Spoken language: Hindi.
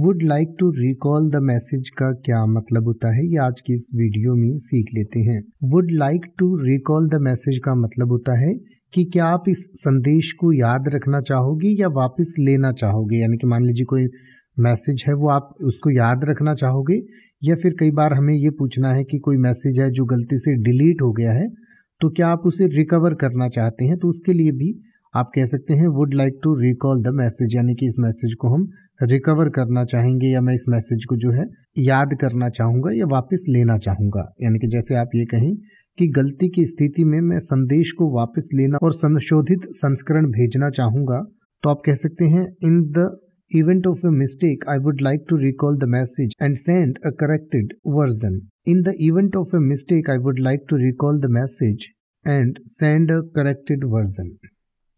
would like to recall the message का क्या मतलब होता है ये आज की इस वीडियो में सीख लेते हैं would like to recall the message का मतलब होता है कि क्या आप इस संदेश को याद रखना चाहोगे या वापस लेना चाहोगे यानी कि मान लीजिए कोई मैसेज है वो आप उसको याद रखना चाहोगे या फिर कई बार हमें ये पूछना है कि कोई मैसेज है जो गलती से डिलीट हो गया है तो क्या आप उसे रिकवर करना चाहते हैं तो उसके लिए भी आप कह सकते हैं would like to recall the message यानी कि इस मैसेज को हम रिकवर करना चाहेंगे या मैं इस मैसेज को जो है याद करना चाहूँगा या वापस लेना चाहूँगा यानी कि जैसे आप ये कहें कि गलती की स्थिति में मैं संदेश को वापस लेना और संशोधित संस्करण भेजना चाहूँगा तो आप कह सकते हैं in the event of a mistake I would like to recall the message and send a corrected version in the event of a mistake I would like to recall the message and send a corrected version